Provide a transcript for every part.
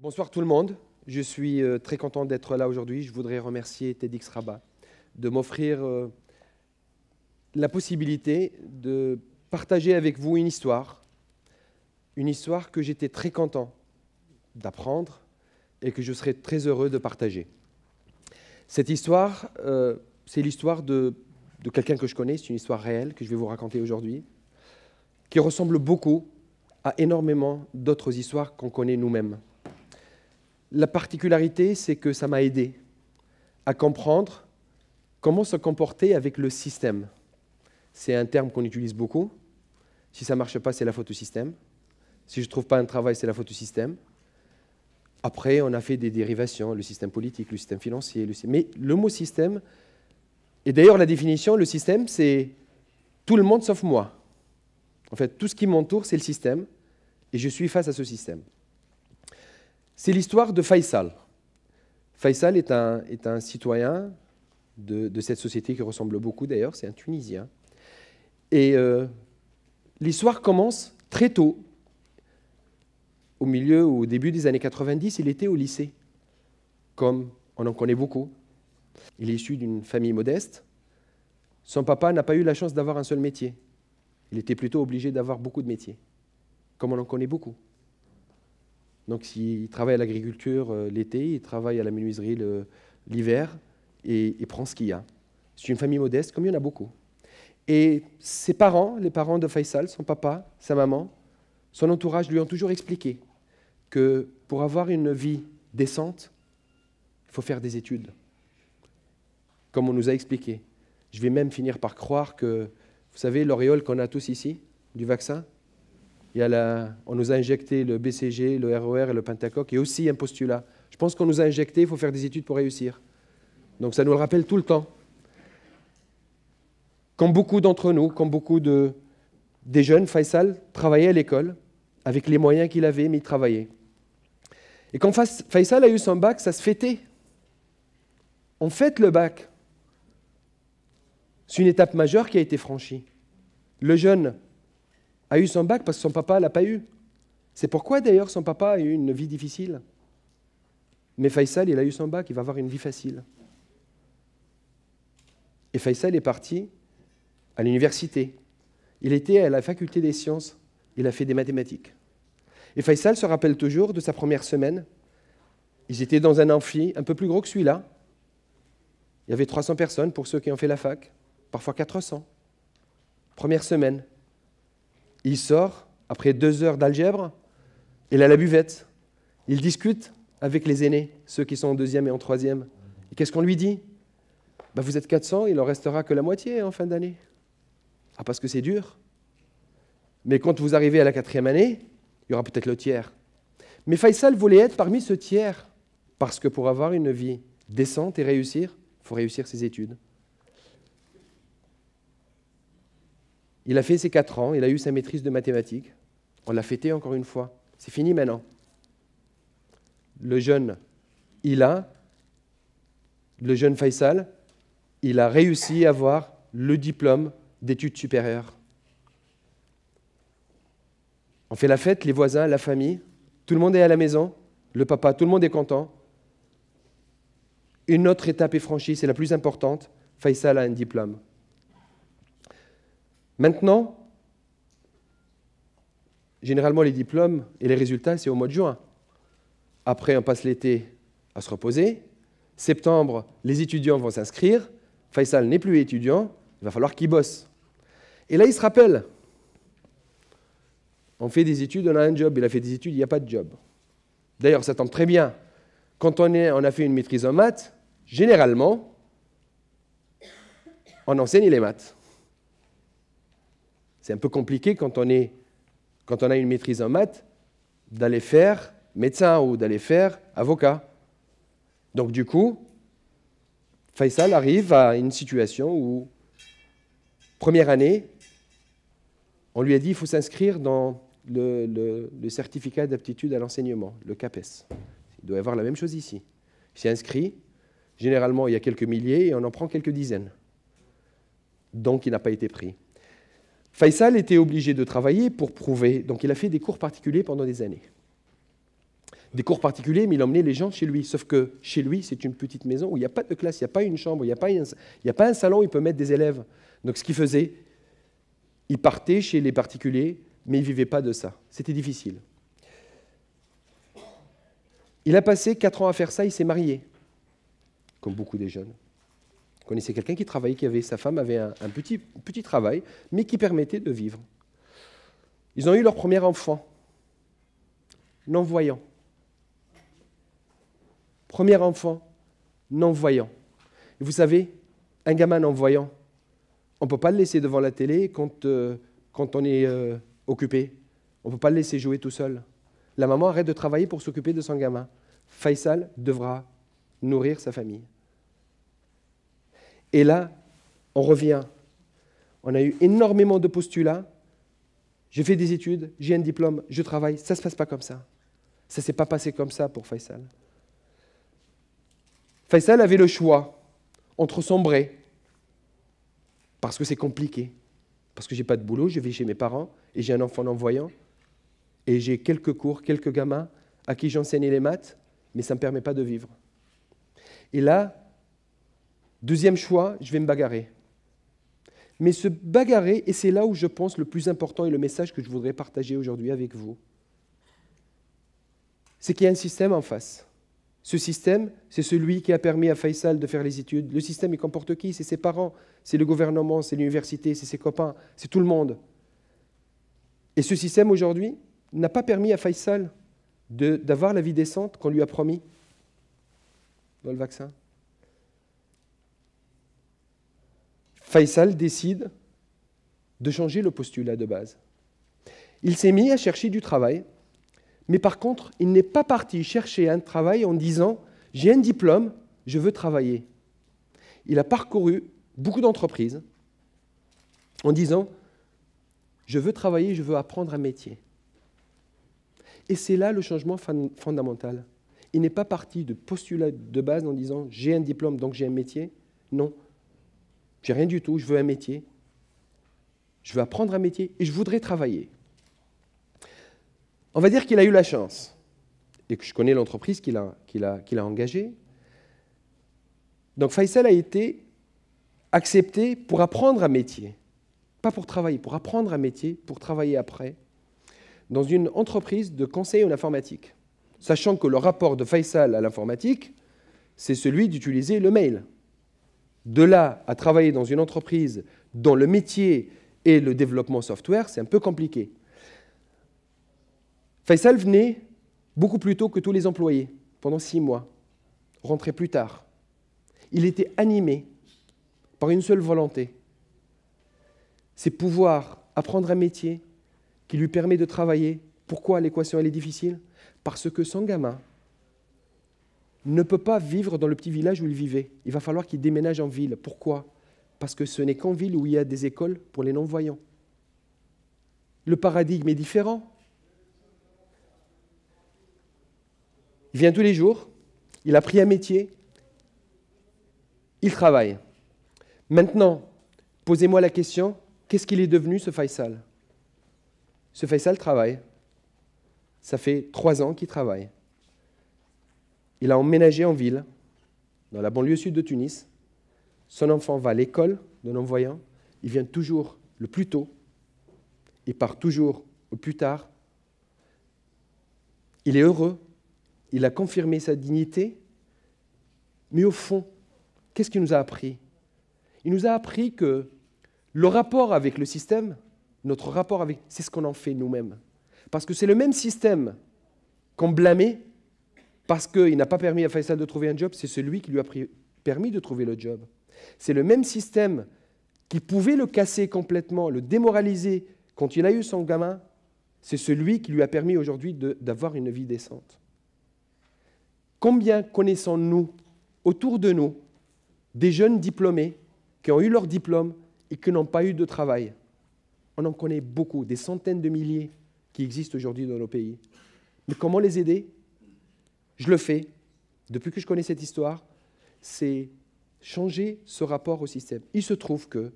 Bonsoir tout le monde. Je suis euh, très content d'être là aujourd'hui. Je voudrais remercier Teddy Rabat de m'offrir euh, la possibilité de partager avec vous une histoire, une histoire que j'étais très content d'apprendre et que je serais très heureux de partager. Cette histoire, euh, c'est l'histoire de quelqu'un que je connais, c'est une histoire réelle que je vais vous raconter aujourd'hui, qui ressemble beaucoup à énormément d'autres histoires qu'on connaît nous-mêmes. La particularité, c'est que ça m'a aidé à comprendre comment se comporter avec le système. C'est un terme qu'on utilise beaucoup. Si ça ne marche pas, c'est la faute au système. Si je ne trouve pas un travail, c'est la faute au système. Après, on a fait des dérivations, le système politique, le système financier. Le... Mais le mot système, et d'ailleurs la définition, le système, c'est tout le monde sauf moi. En fait, tout ce qui m'entoure, c'est le système, et je suis face à ce système. C'est l'histoire de Faisal. Faisal est un, citoyen de, cette société qui ressemble beaucoup d'ailleurs, c'est un Tunisien. Et euh, l'histoire commence très tôt. Au milieu, au début des années 90, il était au lycée, comme on en connaît beaucoup. Il est issu d'une famille modeste. Son papa n'a pas eu la chance d'avoir un seul métier. Il était plutôt obligé d'avoir beaucoup de métiers, comme on en connaît beaucoup. Donc s'il travaille à l'agriculture euh, l'été, il travaille à la menuiserie l'hiver et prend ce qu'il y a. C'est une famille modeste, comme il y en a beaucoup. Et ses parents, les parents de Faisal, son papa, sa maman, son entourage lui ont toujours expliqué que pour avoir une vie décente, il faut faire des études. Comme on nous a expliqué. Je vais même finir par croire que, vous savez, l'auréole qu'on a tous ici, du vaccin, on nous a injecté le BCG, le ROR et le Pentacoque, et aussi un postulat. Je pense qu'on nous a injecté, il faut faire des études pour réussir. Donc ça nous le rappelle tout le temps. Comme beaucoup d'entre nous, comme beaucoup de, des jeunes, Faisal travaillait à l'école avec les moyens qu'il avait, mais il travaillait. Et quand Faisal a eu son bac, ça se fêtait. On fête le bac. C'est une étape majeure qui a été franchie. Le jeune a eu son bac parce que son papa ne l'a pas eu. C'est pourquoi d'ailleurs son papa a eu une vie difficile. Mais Faisal, il a eu son bac, il va avoir une vie facile. Et Faisal est parti à l'université. Il était à la faculté des sciences, il a fait des mathématiques. Et Faisal se rappelle toujours de sa première semaine. Ils étaient dans un amphi un peu plus gros que celui-là. Il y avait 300 personnes pour ceux qui ont fait la fac, parfois 400. Première semaine, il sort, après deux heures d'algèbre, il a la buvette. Il discute avec les aînés, ceux qui sont en deuxième et en troisième. Et qu'est-ce qu'on lui dit Bah Vous êtes 400, il en restera que la moitié en fin d'année. Ah, parce que c'est dur. Mais quand vous arrivez à la quatrième année, il y aura peut-être le tiers. Mais Faisal voulait être parmi ce tiers, parce que pour avoir une vie décente et réussir, il faut réussir ses études. Il a fait ses quatre ans, il a eu sa maîtrise de mathématiques. On l'a fêté encore une fois. C'est fini maintenant. Le jeune, il a, le jeune Faisal, il a réussi à avoir le diplôme d'études supérieures. On fait la fête, les voisins, la famille, tout le monde est à la maison, le papa, tout le monde est content. Une autre étape est franchie, c'est la plus importante. Faisal a un diplôme. Maintenant, généralement, les diplômes et les résultats, c'est au mois de juin. Après, on passe l'été à se reposer. Septembre, les étudiants vont s'inscrire. Faisal n'est plus étudiant, il va falloir qu'il bosse. Et là, il se rappelle. On fait des études, on a un job. Il a fait des études, il n'y a pas de job. D'ailleurs, ça tombe très bien. Quand on, on a fait une maîtrise en maths, généralement, on enseigne les maths. C'est un peu compliqué quand on, a une maîtrise en maths d'aller faire médecin ou d'aller faire avocat. Donc du coup, Faisal arrive à une situation où, première année, on lui a dit qu'il faut s'inscrire dans le, le certificat d'aptitude à l'enseignement, le CAPES. Il doit y avoir la même chose ici. Il s'est inscrit, généralement il y a quelques milliers et on en prend quelques dizaines. Donc il n'a pas été pris. Faisal était obligé de travailler pour prouver, donc il a fait des cours particuliers pendant des années. Des cours particuliers, mais il emmenait les gens chez lui. Sauf que chez lui, c'est une petite maison où il n'y a pas de classe, il n'y a pas une chambre, il n'y a, pas un, salon où il peut mettre des élèves. Donc ce qu'il faisait, il partait chez les particuliers, mais il ne vivait pas de ça. C'était difficile. Il a passé 4 ans à faire ça, il s'est marié, comme beaucoup des jeunes. Je connaissait quelqu'un qui travaillait, qui avait, sa femme avait un, petit, travail, mais qui permettait de vivre. Ils ont eu leur premier enfant, non-voyant. Premier enfant, non-voyant. vous savez, un gamin non-voyant, on ne peut pas le laisser devant la télé quand, euh, on est euh, occupé. On ne peut pas le laisser jouer tout seul. La maman arrête de travailler pour s'occuper de son gamin. Faisal devra nourrir sa famille. Et là, on revient. On a eu énormément de postulats. J'ai fait des études, j'ai un diplôme, je travaille. Ça ne se passe pas comme ça. Ça ne s'est pas passé comme ça pour Faisal. Faisal avait le choix entre sombrer, parce que c'est compliqué, parce que je n'ai pas de boulot, je vis chez mes parents et j'ai un enfant non voyant et j'ai quelques cours, quelques gamins à qui j'enseignais les maths, mais ça ne me permet pas de vivre. Et là, Deuxième choix, je vais me bagarrer. Mais se bagarrer, et c'est là où je pense le plus important et le message que je voudrais partager aujourd'hui avec vous, c'est qu'il y a un système en face. Ce système, c'est celui qui a permis à Faisal de faire les études. Le système, il comporte qui C'est ses parents, c'est le gouvernement, c'est l'université, c'est ses copains, c'est tout le monde. Et ce système, aujourd'hui, n'a pas permis à Faisal d'avoir la vie décente qu'on lui a promis dans le vaccin. Faisal décide de changer le postulat de base. Il s'est mis à chercher du travail, mais par contre, il n'est pas parti chercher un travail en disant J'ai un diplôme, je veux travailler. Il a parcouru beaucoup d'entreprises en disant Je veux travailler, je veux apprendre un métier. Et c'est là le changement fondamental. Il n'est pas parti de postulat de base en disant J'ai un diplôme, donc j'ai un métier. Non, n'ai rien du tout, je veux un métier. Je veux apprendre un métier et je voudrais travailler. On va dire qu'il a eu la chance et que je connais l'entreprise qu'il a, qu'il qu'il a engagée. Donc Faisal a été accepté pour apprendre un métier, pas pour travailler, pour apprendre un métier, pour travailler après, dans une entreprise de conseil en informatique, sachant que le rapport de Faisal à l'informatique, c'est celui d'utiliser le mail de là à travailler dans une entreprise dont le métier est le développement software, c'est un peu compliqué. Faisal venait beaucoup plus tôt que tous les employés, pendant six mois, rentrait plus tard. Il était animé par une seule volonté, c'est pouvoir apprendre un métier qui lui permet de travailler. Pourquoi l'équation elle est difficile Parce que son gamin, ne peut pas vivre dans le petit village où il vivait. Il va falloir qu'il déménage en ville. Pourquoi Parce que ce n'est qu'en ville où il y a des écoles pour les non-voyants. Le paradigme est différent. Il vient tous les jours, il a pris un métier, il travaille. Maintenant, posez-moi la question, qu'est-ce qu'il est devenu ce Faisal Ce Faisal travaille. Ça fait trois ans qu'il travaille. Il a emménagé en ville, dans la banlieue sud de Tunis. Son enfant va à l'école de non-voyants. Il vient toujours le plus tôt. Il part toujours au plus tard. Il est heureux. Il a confirmé sa dignité. Mais au fond, qu'est-ce qu'il nous a appris Il nous a appris que le rapport avec le système, notre rapport avec, c'est ce qu'on en fait nous-mêmes. Parce que c'est le même système qu'on blâmait parce qu'il n'a pas permis à Faisal de trouver un job, c'est celui qui lui a permis de trouver le job. C'est le même système qui pouvait le casser complètement, le démoraliser quand il a eu son gamin, c'est celui qui lui a permis aujourd'hui d'avoir une vie décente. Combien connaissons-nous autour de nous des jeunes diplômés qui ont eu leur diplôme et qui n'ont pas eu de travail On en connaît beaucoup, des centaines de milliers qui existent aujourd'hui dans nos pays. Mais comment les aider je le fais, depuis que je connais cette histoire, c'est changer ce rapport au système. Il se trouve que,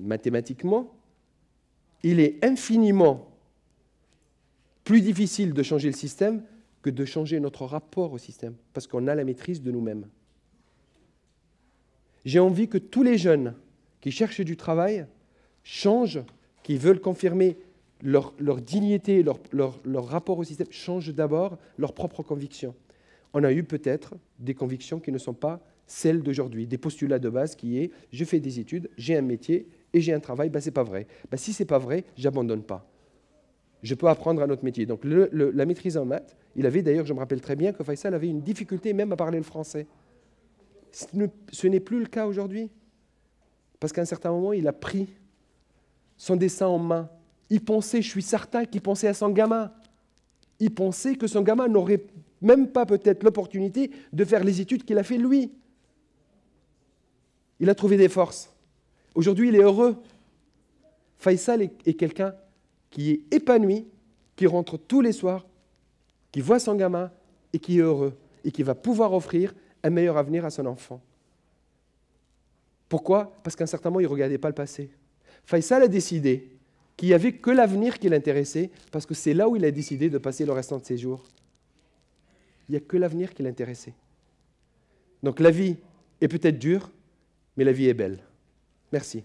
mathématiquement, il est infiniment plus difficile de changer le système que de changer notre rapport au système, parce qu'on a la maîtrise de nous-mêmes. J'ai envie que tous les jeunes qui cherchent du travail changent, qui veulent confirmer leur, dignité, leur, leur, leur, rapport au système changent d'abord leurs propres convictions. On a eu peut-être des convictions qui ne sont pas celles d'aujourd'hui, des postulats de base qui est je fais des études, j'ai un métier et j'ai un travail, ben, c'est pas vrai. Ben, si c'est pas vrai, j'abandonne pas. Je peux apprendre un autre métier. Donc la maîtrise en maths, il avait d'ailleurs, je me rappelle très bien que Faisal avait une difficulté même à parler le français. Ce n'est plus le cas aujourd'hui. Parce qu'à un certain moment, il a pris son dessin en main. Il pensait, je suis certain qu'il pensait à son gamin. Il pensait que son gamin n'aurait même pas peut-être l'opportunité de faire les études qu'il a fait lui. Il a trouvé des forces. Aujourd'hui, il est heureux. Faisal est quelqu'un qui est épanoui, qui rentre tous les soirs, qui voit son gamin et qui est heureux et qui va pouvoir offrir un meilleur avenir à son enfant. Pourquoi Parce qu'un certain moment, il ne regardait pas le passé. Faisal a décidé qu'il n'y avait que l'avenir qui l'intéressait, parce que c'est là où il a décidé de passer le restant de ses jours. Il n'y a que l'avenir qui l'intéressait. Donc la vie est peut-être dure, mais la vie est belle. Merci.